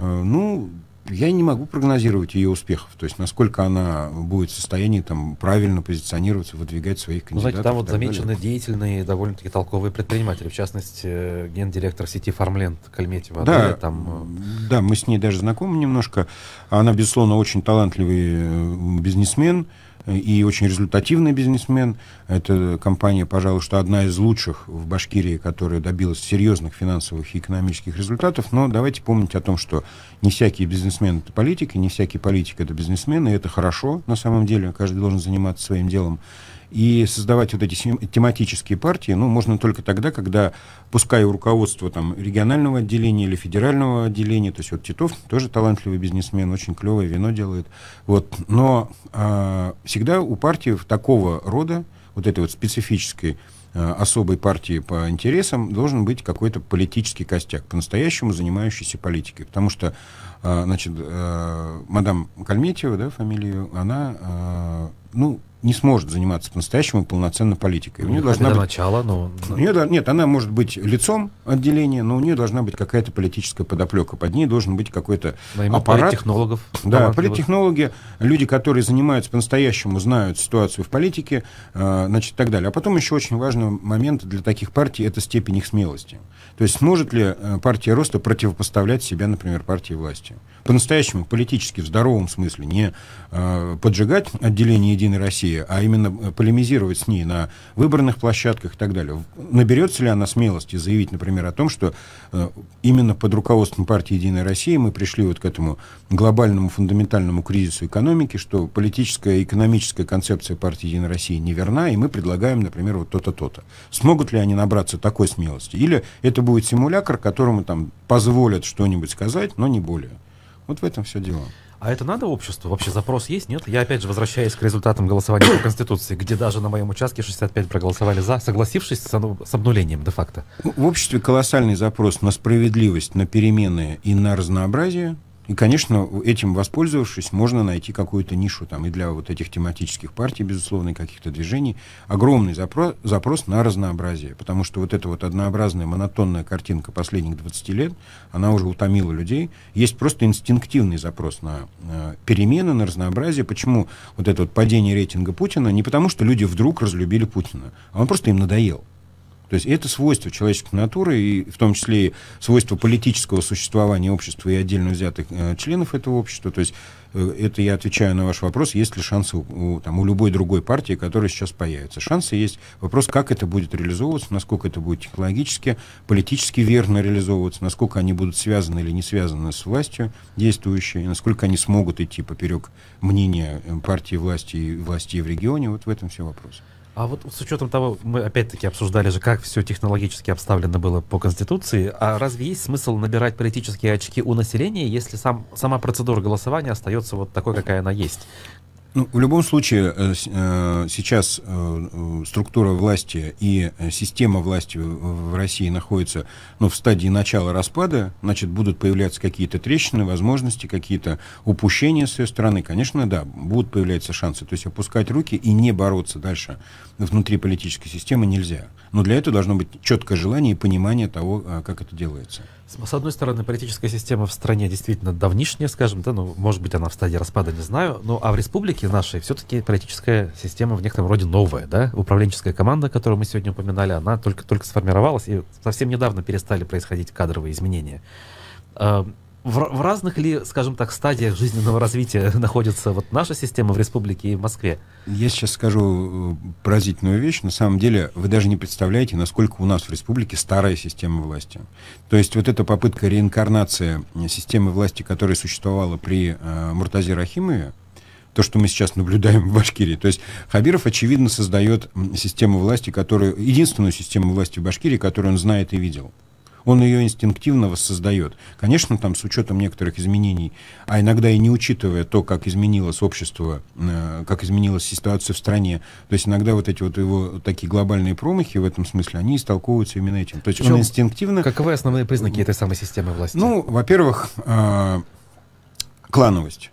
Ну, я не могу прогнозировать ее успехов, то есть насколько она будет в состоянии там правильно позиционироваться, выдвигать своих кандидатов. Ну, знаете, там вот замечены далее. деятельные, довольно-таки толковые предприниматели, в частности, э, гендиректор сети Фармленд Кальметьева. Да, да, там... Э, да, мы с ней даже знакомы немножко. Она, безусловно, очень талантливый э, бизнесмен, и очень результативный бизнесмен. Эта компания, пожалуй, что одна из лучших в Башкирии, которая добилась серьезных финансовых и экономических результатов. Но давайте помнить о том, что не всякий бизнесмен — это политик, и не всякий политик — это бизнесмен, и это хорошо на самом деле. Каждый должен заниматься своим делом. И создавать вот эти тематические партии, ну, можно только тогда, когда, пускай у руководства там регионального отделения или федерального отделения, то есть вот Титов тоже талантливый бизнесмен, очень клевое вино делает, вот, но э, всегда у партии такого рода, вот этой вот специфической а, особой партии по интересам должен быть какой-то политический костяк, по-настоящему занимающийся политикой. Потому что, а, значит, мадам Кальметьева, да, фамилию, она, ну, не сможет заниматься по-настоящему полноценно политикой. У нее должна быть... начало, но... У нее, нет, она может быть лицом отделения, но у нее должна быть какая-то политическая подоплека. Под ней должен быть какой-то аппарат. Политтехнологов. Да, политтехнологи, люди, которые занимаются по-настоящему, знают ситуацию в политике, э, значит, и так далее. А потом еще очень важный момент для таких партий – это степень их смелости. То есть сможет ли э, партия роста противопоставлять себя, например, партии власти? по-настоящему политически, в здоровом смысле, не э, поджигать отделение «Единой России», а именно э, полемизировать с ней на выборных площадках и так далее. Наберется ли она смелости заявить, например, о том, что э, именно под руководством партии «Единой России» мы пришли вот к этому глобальному фундаментальному кризису экономики, что политическая и экономическая концепция партии «Единой России» неверна, и мы предлагаем, например, вот то-то, то-то. Смогут ли они набраться такой смелости? Или это будет симулятор, которому там позволят что-нибудь сказать, но не более? Вот в этом все дело. А это надо обществу? Вообще запрос есть, нет? Я опять же возвращаюсь к результатам голосования по Конституции, где даже на моем участке 65 проголосовали за, согласившись с обнулением де-факто. В обществе колоссальный запрос на справедливость, на перемены и на разнообразие. И, конечно, этим воспользовавшись, можно найти какую-то нишу там и для вот этих тематических партий, безусловно, и каких-то движений. Огромный запро- запрос на разнообразие, потому что вот эта вот однообразная, монотонная картинка последних 20 лет, она уже утомила людей. Есть просто инстинктивный запрос на э, перемены, на разнообразие. Почему вот это вот падение рейтинга Путина? Не потому, что люди вдруг разлюбили Путина, а он просто им надоел. То есть это свойство человеческой натуры, и в том числе и свойство политического существования общества и отдельно взятых э, членов этого общества. То есть э, это я отвечаю на ваш вопрос, есть ли шансы у, у, там, у любой другой партии, которая сейчас появится. Шансы есть. Вопрос, как это будет реализовываться, насколько это будет технологически, политически верно реализовываться, насколько они будут связаны или не связаны с властью действующей, насколько они смогут идти поперек мнения э, партии власти и власти в регионе. Вот в этом все вопрос. А вот с учетом того, мы опять-таки обсуждали же, как все технологически обставлено было по Конституции, а разве есть смысл набирать политические очки у населения, если сам, сама процедура голосования остается вот такой, какая она есть? Ну, в любом случае, э, э, сейчас э, структура власти и система власти в России находится ну, в стадии начала распада, значит, будут появляться какие-то трещины, возможности, какие-то упущения с ее стороны. Конечно, да, будут появляться шансы. То есть опускать руки и не бороться дальше внутри политической системы нельзя. Но для этого должно быть четкое желание и понимание того, как это делается. С одной стороны, политическая система в стране действительно давнишняя, скажем, да, ну, может быть, она в стадии распада, не знаю, но а в республике политики нашей все-таки политическая система в некотором роде новая, да? Управленческая команда, которую мы сегодня упоминали, она только, только сформировалась, и совсем недавно перестали происходить кадровые изменения. Эм, в, в разных ли, скажем так, стадиях жизненного развития находится вот наша система в республике и в Москве? Я сейчас скажу э, поразительную вещь. На самом деле вы даже не представляете, насколько у нас в республике старая система власти. То есть вот эта попытка реинкарнации системы власти, которая существовала при э, Муртазе Рахимове, то, что мы сейчас наблюдаем в Башкирии. То есть Хабиров, очевидно, создает систему власти, которую, единственную систему власти в Башкирии, которую он знает и видел он ее инстинктивно воссоздает. Конечно, там с учетом некоторых изменений, а иногда и не учитывая то, как изменилось общество, э, как изменилась ситуация в стране. То есть иногда вот эти вот его такие глобальные промахи в этом смысле, они истолковываются именно этим. То есть Причем, он инстинктивно... Каковы основные признаки этой самой системы власти? Ну, во-первых, э, клановость.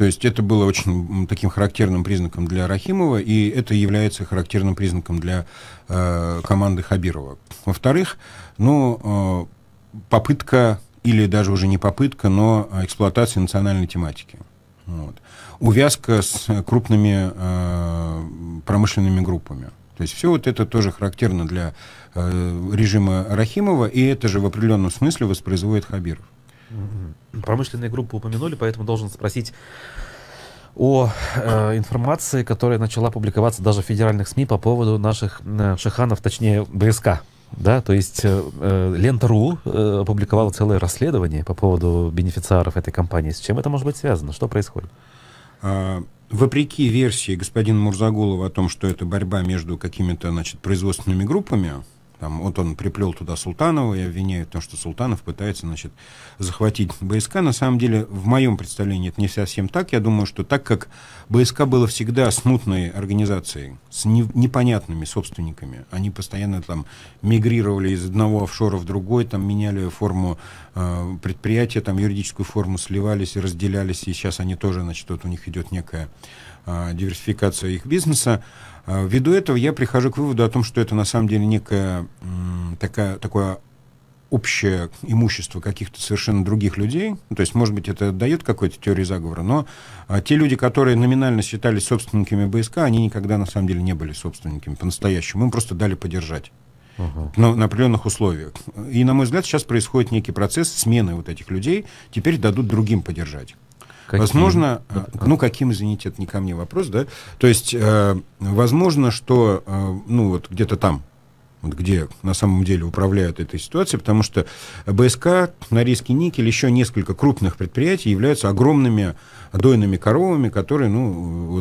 То есть это было очень таким характерным признаком для Рахимова, и это является характерным признаком для э, команды Хабирова. Во-вторых, ну, э, попытка, или даже уже не попытка, но эксплуатация национальной тематики. Вот. Увязка с крупными э, промышленными группами. То есть все вот это тоже характерно для э, режима Рахимова, и это же в определенном смысле воспроизводит Хабиров промышленные группы упомянули, поэтому должен спросить о э, информации, которая начала публиковаться даже в федеральных СМИ по поводу наших э, шиханов, точнее БСК. Да, то есть э, э, Лента.ру э, опубликовала целое расследование по поводу бенефициаров этой компании. С чем это может быть связано? Что происходит? А, вопреки версии господина Мурзагулова о том, что это борьба между какими-то значит, производственными группами, там, вот он приплел туда Султанова, и обвиняет, в том, что Султанов пытается значит, захватить БСК. На самом деле, в моем представлении это не совсем так. Я думаю, что так как БСК было всегда смутной организацией, с не, непонятными собственниками, они постоянно там мигрировали из одного офшора в другой, там меняли форму э, предприятия, там юридическую форму сливались и разделялись, и сейчас они тоже, значит, вот у них идет некая э, диверсификация их бизнеса. А, ввиду этого я прихожу к выводу о том, что это на самом деле некое такая, такое общее имущество каких-то совершенно других людей. Ну, то есть, может быть, это дает какой-то теории заговора, но а, те люди, которые номинально считались собственниками БСК, они никогда на самом деле не были собственниками по-настоящему. Им просто дали подержать. uh На, на определенных условиях. И, на мой взгляд, сейчас происходит некий процесс смены вот этих людей. Теперь дадут другим подержать. Каким? Возможно, э, ну каким, извините, это не ко мне вопрос, да? То есть, э, возможно, что, э, ну вот где-то там, вот где на самом деле управляют этой ситуацией, потому что БСК, Норильский никель, еще несколько крупных предприятий являются огромными дойными коровами, которые ну,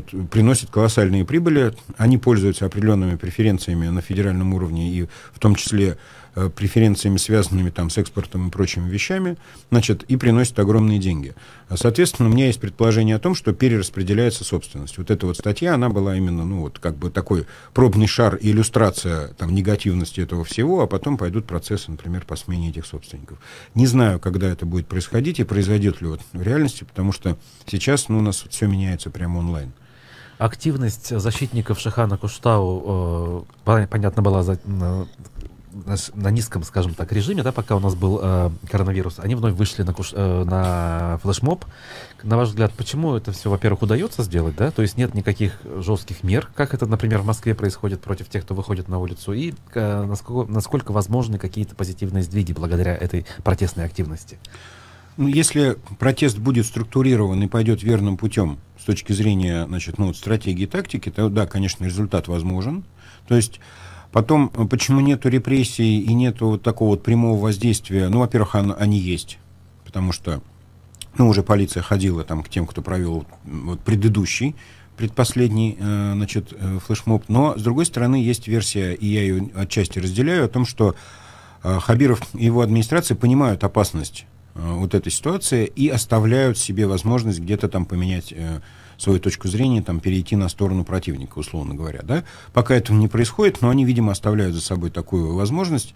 вот, приносят колоссальные прибыли. Они пользуются определенными преференциями на федеральном уровне и в том числе Э, преференциями, связанными там, с экспортом и прочими вещами, значит, и приносит огромные деньги. А, соответственно, у меня есть предположение о том, что перераспределяется собственность. Вот эта вот статья, она была именно, ну, вот как бы такой пробный шар, иллюстрация там, негативности этого всего, а потом пойдут процессы, например, по смене этих собственников. Не знаю, когда это будет происходить и произойдет ли вот в реальности, потому что сейчас ну, у нас вот все меняется прямо онлайн. Активность защитников Шахана Куштау, э, понятно, была за, э, на, на низком, скажем так, режиме, да, пока у нас был э, коронавирус, они вновь вышли на, куш, э, на флешмоб. На ваш взгляд, почему это все, во-первых, удается сделать, да? То есть нет никаких жестких мер, как это, например, в Москве происходит против тех, кто выходит на улицу, и э, насколько, насколько возможны какие-то позитивные сдвиги благодаря этой протестной активности? Ну, если протест будет структурирован и пойдет верным путем с точки зрения значит, ну, стратегии и тактики, то да, конечно, результат возможен. То есть Потом, э, почему нету репрессий и нету вот такого вот прямого воздействия? Ну, во-первых, он, они есть, потому что, ну, уже полиция ходила там к тем, кто провел вот предыдущий, предпоследний, э, значит, э, флешмоб. Но, с другой стороны, есть версия, и я ее отчасти разделяю, о том, что Хабиров и его администрация понимают опасность Э, вот эта ситуация и оставляют себе возможность где-то там поменять э, свою точку зрения, там перейти на сторону противника, условно говоря, да. Пока этого не происходит, но они, видимо, оставляют за собой такую возможность.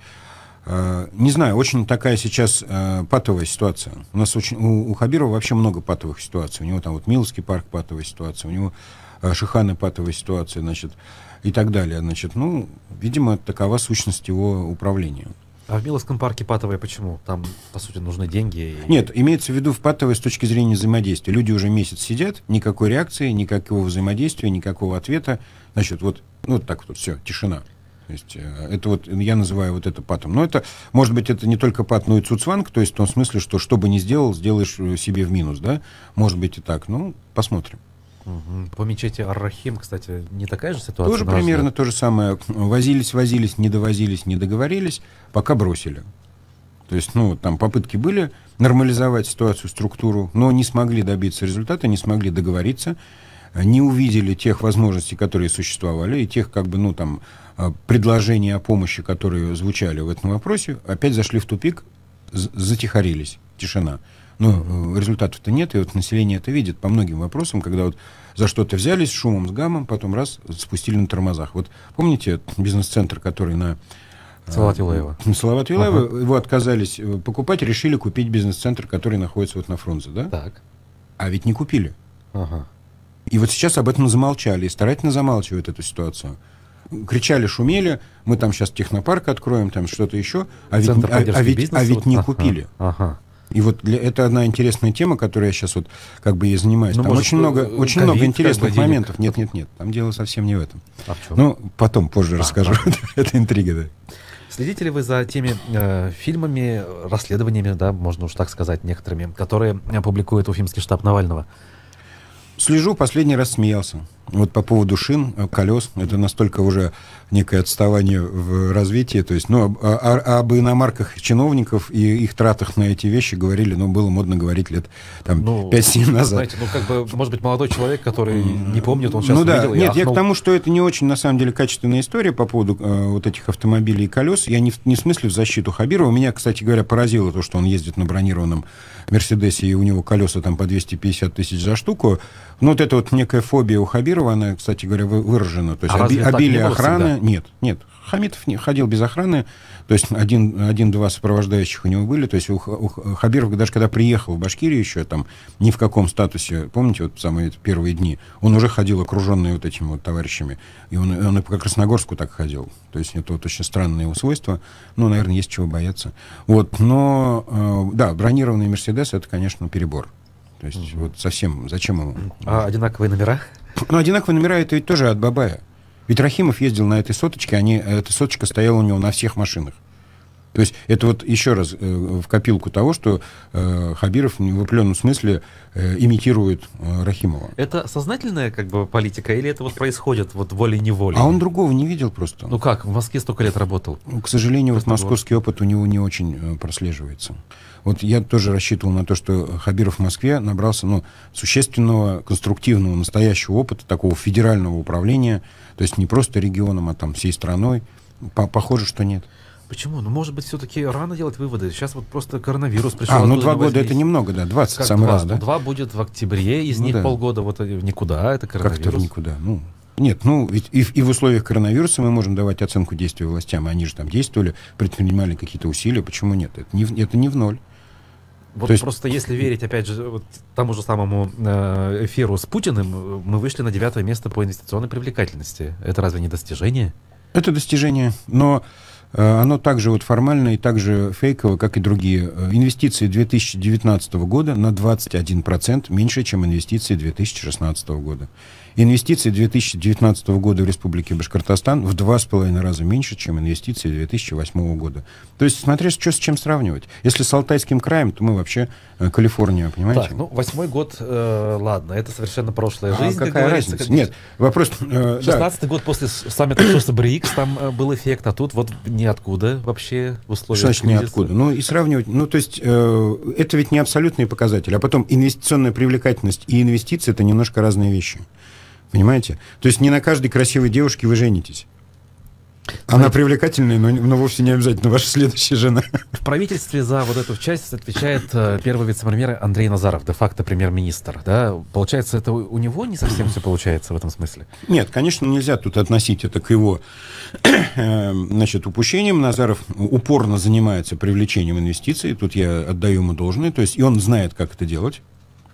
Э, не знаю, очень такая сейчас э, патовая ситуация. У нас очень у, у Хабирова вообще много патовых ситуаций. У него там вот Миловский парк патовая ситуация, у него э, Шиханы патовая ситуация, значит, и так далее. Значит, ну, видимо, такова сущность его управления. А в Миловском парке Патовой почему? Там, по сути, нужны деньги. И... Нет, имеется в виду в Патовой с точки зрения взаимодействия. Люди уже месяц сидят, никакой реакции, никакого взаимодействия, никакого ответа. Значит, вот, ну, вот так вот, вот все, тишина. То есть э, это вот, я называю вот это патом. Но это, может быть, это не только пат, но и цуцванг, то есть в том смысле, что что бы ни сделал, сделаешь э, себе в минус, да? Может быть и так. Ну, посмотрим. Угу. По мечети ар кстати, не такая же ситуация? Тоже примерно то же самое. Возились, возились, не довозились, не договорились, пока бросили. То есть, ну, там попытки были нормализовать ситуацию, структуру, но не смогли добиться результата, не смогли договориться, не увидели тех возможностей, которые существовали, и тех, как бы, ну, там, а, предложений о помощи, которые звучали в этом вопросе, опять зашли в тупик, затихарились, тишина. Но ну, э, результатов-то нет, и вот население это видит по многим вопросам, когда вот за что-то взялись шумом с гамом, потом раз спустили на тормозах. Вот помните бизнес-центр, который на э, Салават Юлаева. Салават Юлаева, ага. его отказались э, покупать, решили купить бизнес-центр, который находится вот на Фрунзе, да? Так. А ведь не купили. Ага. И вот сейчас об этом замолчали, и старательно замалчивают эту ситуацию. Кричали, шумели, мы там сейчас технопарк откроем, там что-то еще, а ведь, а, а, ведь, бизнеса, а ведь не ага, купили. Ага. И вот для, это одна интересная тема, которой я сейчас вот как бы и занимаюсь. Ну, там может, очень много, э, очень COVID, много интересных моментов. Нет, нет, нет. Там дело совсем не в этом. А в чем? Ну, потом, позже а, расскажу. А. это интрига, да. Следите ли вы за теми э, фильмами, расследованиями, да, можно уж так сказать, некоторыми, которые опубликует Уфимский штаб Навального? Слежу, последний раз смеялся. Вот по поводу шин, э, колес, это настолько уже некое отставание в развитии. То есть, ну, а, а, об иномарках чиновников и их тратах на эти вещи говорили, ну, было модно говорить лет там, ну, 5-7 назад. Знаете, ну, как бы, может быть, молодой человек, который не помнит, он сейчас ну, да. видел Нет, ахнул. я к тому, что это не очень, на самом деле, качественная история по поводу э, вот этих автомобилей и колес. Я не не в смысле в защиту Хабирова. Меня, кстати говоря, поразило то, что он ездит на бронированном Мерседесе, и у него колеса там по 250 тысяч за штуку. Ну, вот эта вот некая фобия у Хабирова, она, кстати говоря, выражена. То есть а оби- обилие охраны. Нет, нет. Хамитов не ходил без охраны, то есть один, один-два сопровождающих у него были, то есть у, у Хабиров, даже когда приехал в Башкирию еще, там, ни в каком статусе, помните, вот самые первые дни, он уже ходил окруженный вот этими вот товарищами, и он, он и по Красногорску так ходил, то есть это вот очень странное его свойство, ну, наверное, есть чего бояться. Вот, но, э, да, бронированный Мерседес, это, конечно, перебор. То есть угу. вот совсем, зачем ему? А одинаковые номера? Ну, одинаковые номера, это ведь тоже от Бабая. Ведь Рахимов ездил на этой соточке, они, эта соточка стояла у него на всех машинах. То есть это вот еще раз э, в копилку того, что э, Хабиров в определенном смысле э, имитирует э, Рахимова. Это сознательная как бы политика или это вот происходит вот волей-неволей? А он другого не видел просто. Ну как, в Москве столько лет работал. Ну, к сожалению, просто вот московский опыт у него не очень э, прослеживается. Вот я тоже рассчитывал на то, что Хабиров в Москве набрался ну, существенного, конструктивного, настоящего опыта такого федерального управления, то есть не просто регионом, а там всей страной. Похоже, что нет. Почему? Ну, может быть, все-таки рано делать выводы. Сейчас вот просто коронавирус пришел. А, ну два года это немного, да, 20 как самый 20? раз, да? Ну, два будет в октябре, из ну, них да. полгода вот э, никуда, это коронавирус. Как-то никуда, ну... Нет, ну ведь и, и в условиях коронавируса мы можем давать оценку действия властям. А они же там действовали, предпринимали какие-то усилия. Почему нет? Это не, это не в ноль. Вот То есть... просто если верить, опять же, вот тому же самому э, эфиру с Путиным, мы вышли на девятое место по инвестиционной привлекательности. Это разве не достижение? Это достижение, но э, оно также вот формально и также фейково, как и другие. Э, инвестиции 2019 года на 21% меньше, чем инвестиции 2016 года. Инвестиции 2019 года в Республике Башкортостан в два с половиной раза меньше, чем инвестиции 2008 года. То есть, смотри, что с чем сравнивать. Если с Алтайским краем, то мы вообще э, Калифорния, понимаете? Так, ну, восьмой год, э, ладно, это совершенно прошлая а жизнь. А какая разница? Как... Нет, вопрос... Э, год после саммита БРИКС, там э, был эффект, а тут вот ниоткуда вообще в условиях Что значит кризиса? ниоткуда? Ну, и сравнивать... Ну, то есть, э, это ведь не абсолютные показатели, а потом инвестиционная привлекательность и инвестиции – это немножко разные вещи. Понимаете? То есть не на каждой красивой девушке вы женитесь. Она привлекательная, но, но вовсе не обязательно ваша следующая жена. В правительстве за вот эту часть отвечает э, первый вице-премьер Андрей Назаров, де-факто премьер-министр. Да? Получается, это у, у него не совсем все получается в этом смысле? Нет, конечно, нельзя тут относить это к его эм, значит, упущениям. Назаров упорно занимается привлечением инвестиций, тут я отдаю ему должное, то есть и он знает, как это делать.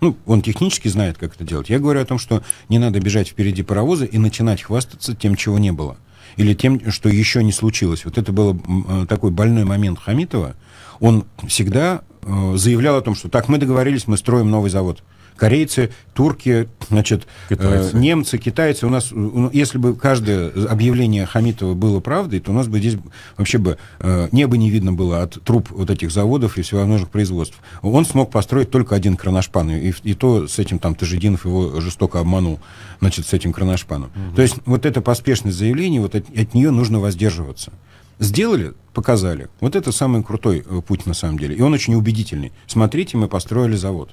Ну, он технически знает, как это делать. Я говорю о том, что не надо бежать впереди паровоза и начинать хвастаться тем, чего не было. Или тем, что еще не случилось. Вот это был э, такой больной момент Хамитова. Он всегда э, заявлял о том, что так мы договорились, мы строим новый завод корейцы, турки, значит, э, китайцы. Э, немцы, китайцы. У нас, ну, если бы каждое объявление Хамитова было правдой, то у нас бы здесь вообще бы э, небо не видно было от труб вот этих заводов и всевозможных производств. Он смог построить только один кроношпан, и, и то с этим там Тажидинов его жестоко обманул, значит, с этим кроношпаном. Угу. То есть вот это поспешное заявление вот от, от нее нужно воздерживаться. Сделали, показали. Вот это самый крутой э, путь на самом деле. И он очень убедительный. Смотрите, мы построили завод.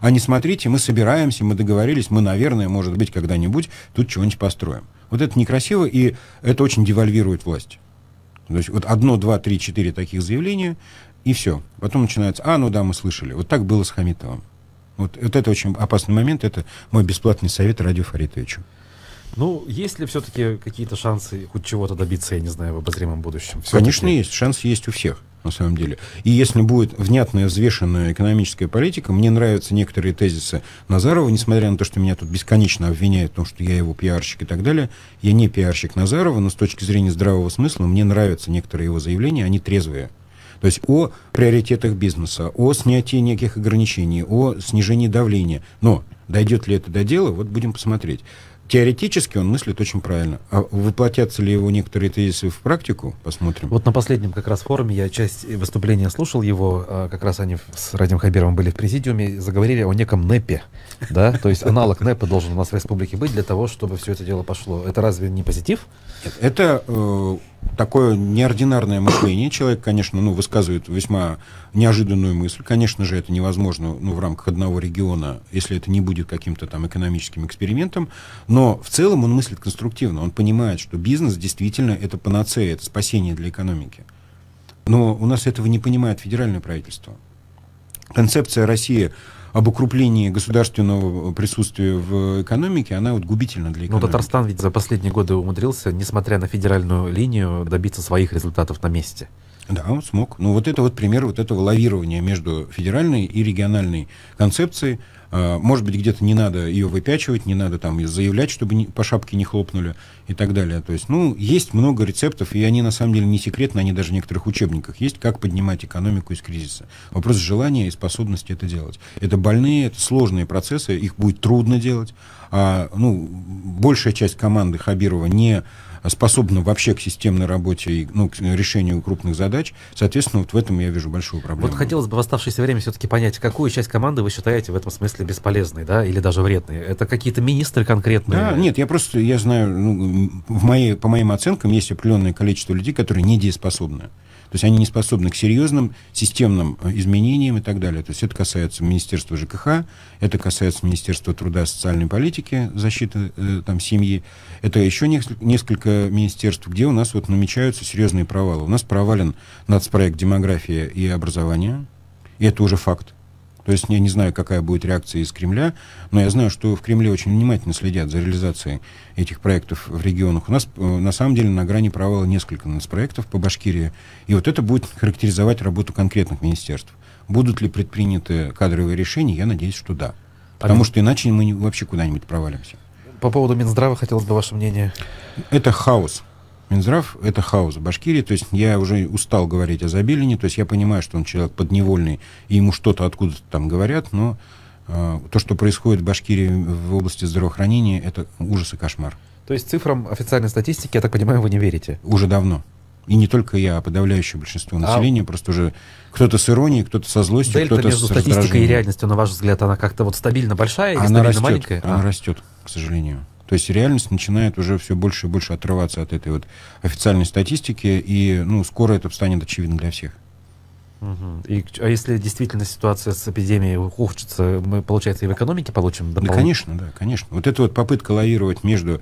А не смотрите, мы собираемся, мы договорились, мы, наверное, может быть, когда-нибудь тут чего-нибудь построим. Вот это некрасиво, и это очень девальвирует власть. То есть вот одно, два, три, четыре таких заявления, и все. Потом начинается, а, ну да, мы слышали. Вот так было с Хамитовым. Вот, вот это очень опасный момент, это мой бесплатный совет Радио Фаритовичу. Ну, есть ли все-таки какие-то шансы хоть чего-то добиться, я не знаю, в обозримом будущем? Все Конечно, есть. Шанс есть у всех на самом деле. И если будет внятная, взвешенная экономическая политика, мне нравятся некоторые тезисы Назарова, несмотря на то, что меня тут бесконечно обвиняют в том, что я его пиарщик и так далее. Я не пиарщик Назарова, но с точки зрения здравого смысла мне нравятся некоторые его заявления, они трезвые. То есть о приоритетах бизнеса, о снятии неких ограничений, о снижении давления. Но дойдет ли это до дела, вот будем посмотреть теоретически он мыслит очень правильно. А воплотятся ли его некоторые тезисы в практику, посмотрим. Вот на последнем как раз форуме я часть выступления слушал его, а как раз они с Радим Хабировым были в президиуме, заговорили о неком НЭПе, да, то есть аналог НЭПа должен у нас в республике быть для того, чтобы все это дело пошло. Это разве не позитив? Нет, это э, такое неординарное мышление. Человек, конечно, ну, высказывает весьма неожиданную мысль. Конечно же, это невозможно ну, в рамках одного региона, если это не будет каким-то там экономическим экспериментом. Но в целом он мыслит конструктивно. Он понимает, что бизнес действительно это панацея, это спасение для экономики. Но у нас этого не понимает федеральное правительство. Концепция России об укреплении государственного э, присутствия в экономике, она вот губительна для ну, экономики. Но Татарстан ведь за последние годы умудрился, несмотря на федеральную линию, добиться своих результатов на месте. Да, он смог. Ну вот это вот пример вот этого лавирования между федеральной и региональной концепцией. А, может быть, где-то не надо ее выпячивать, не надо там заявлять, чтобы по шапке не хлопнули и так далее. То есть, ну, есть много рецептов, и они на самом деле не секретны, они даже в некоторых учебниках есть, как поднимать экономику из кризиса. Вопрос желания и способности это делать. Это больные, это сложные процессы, их будет трудно делать. А, ну, большая часть команды Хабирова не способна вообще к системной работе и ну, к решению крупных задач. Соответственно, вот в этом я вижу большую проблему. Вот хотелось бы в оставшееся время все-таки понять, какую часть команды вы считаете в этом смысле бесполезной, да, или даже вредной? Это какие-то министры конкретные? Да, нет, я просто, я знаю, ну, в моей, по моим оценкам есть определенное количество людей, которые недееспособны. То есть они не способны к серьезным системным э, изменениям и так далее. То есть это касается Министерства ЖКХ, это касается Министерства труда и социальной политики, защиты э, там, семьи. Это еще несколько, несколько министерств, где у нас вот намечаются серьезные провалы. У нас провален нацпроект демография и образование, и это уже факт. То есть я не знаю, какая будет реакция из Кремля, но я знаю, что в Кремле очень внимательно следят за реализацией этих проектов в регионах. У нас, э, на самом деле, на грани провала несколько нас проектов по Башкирии, и вот это будет характеризовать работу конкретных министерств. Будут ли предприняты кадровые решения? Я надеюсь, что да. Потому а что иначе мы вообще куда-нибудь провалимся. По поводу Минздрава хотелось бы ваше мнение. Это хаос. Минздрав — это хаос в Башкирии, то есть я уже устал говорить о Забелине, то есть я понимаю, что он человек подневольный, и ему что-то откуда-то там говорят, но э, то, что происходит в Башкирии в области здравоохранения, это ужас и кошмар. То есть цифрам официальной статистики, я так понимаю, вы не верите? Уже давно. И не только я, а подавляющее большинство а населения. А... Просто уже кто-то с иронией, кто-то со злостью, Дельта кто-то между с статистикой и реальностью, на ваш взгляд, она как-то вот стабильно большая или она стабильно растет, маленькая? Она а. растет, к сожалению. То есть реальность начинает уже все больше и больше отрываться от этой вот официальной статистики, и ну, скоро это станет очевидно для всех. Угу. И, а если действительно ситуация с эпидемией ухудшится, мы, получается, и в экономике получим дополнительно? Да, конечно, да, конечно. Вот эта вот попытка лавировать между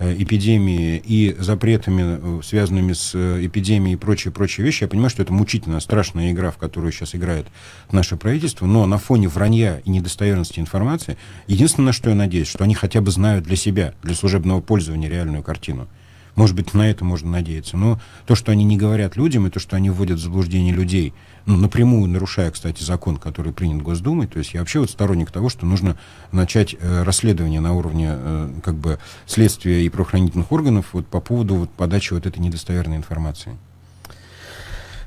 Э, эпидемии и запретами, э, связанными с э, эпидемией и прочие-прочие вещи, я понимаю, что это мучительно страшная игра, в которую сейчас играет наше правительство, но на фоне вранья и недостоверности информации, единственное, на что я надеюсь, что они хотя бы знают для себя, для служебного пользования реальную картину. Может быть, на это можно надеяться. Но то, что они не говорят людям, и то, что они вводят в заблуждение людей, ну, напрямую нарушая, кстати, закон, который принят Госдумой, то есть я вообще вот сторонник того, что нужно начать э, расследование на уровне э, как бы следствия и правоохранительных органов вот, по поводу вот, подачи вот этой недостоверной информации.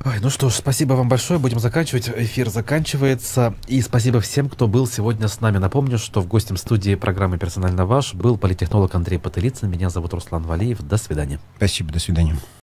Ой, ну что ж, спасибо вам большое. Будем заканчивать. Эфир заканчивается. И спасибо всем, кто был сегодня с нами. Напомню, что в гостем студии программы «Персонально ваш» был политехнолог Андрей Потылицын. Меня зовут Руслан Валиев. До свидания. Спасибо, до свидания.